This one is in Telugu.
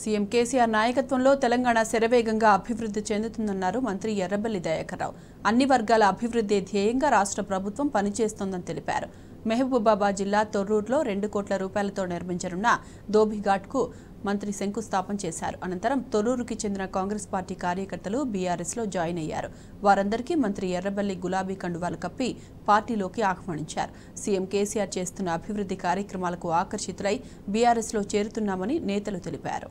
సీఎం కేసీఆర్ నాయకత్వంలో తెలంగాణ శరవేగంగా అభివృద్ధి చెందుతుందన్నారు మంత్రి ఎర్రబెల్లి దయాకర్రావు అన్ని వర్గాల అభివృద్ధి ధ్యేయంగా రాష్ట్ర ప్రభుత్వం పనిచేస్తోందని తెలిపారు మహబూబాబాద్ జిల్లా తొర్రూరులో రెండు కోట్ల రూపాయలతో నిర్మించనున్న దోబిఘాట్కు మంత్రి శంకుస్థాపన చేశారు అనంతరం తొలూరుకి చెందిన కాంగ్రెస్ పార్టీ కార్యకర్తలు బీఆర్ఎస్ లో జాయిన్ అయ్యారు వారందరికీ మంత్రి ఎర్రబల్లి గులాబీ కండువాలు కప్పి పార్టీలోకి ఆహ్వానించారు సీఎం కేసీఆర్ చేస్తున్న అభివృద్ధి కార్యక్రమాలకు ఆకర్షితులై బీఆర్ఎస్లో చేరుతున్నామని నేతలు తెలిపారు